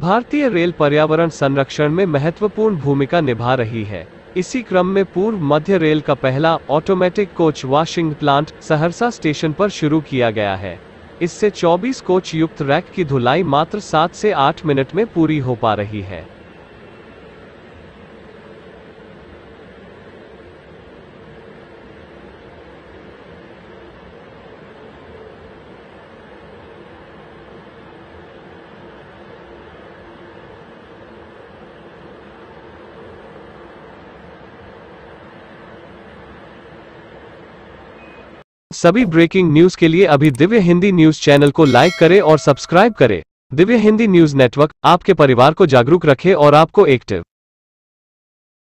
भारतीय रेल पर्यावरण संरक्षण में महत्वपूर्ण भूमिका निभा रही है इसी क्रम में पूर्व मध्य रेल का पहला automatic coach washing plant Saharsa station पर शुरू किया गया है इससे 24 कोच युक्त रैक की धुलाई मात्र 7 से 8 मिनट में पूरी हो पा रही है सभी ब्रेकिंग न्यूज के लिए अभी दिव्य हिंदी न्यूज चैनल को लाइक करें और सब्सक्राइब करें दिव्य हिंदी न्यूज नेटवर्क आपके परिवार को जागरूक रखे और आपको एक्टिव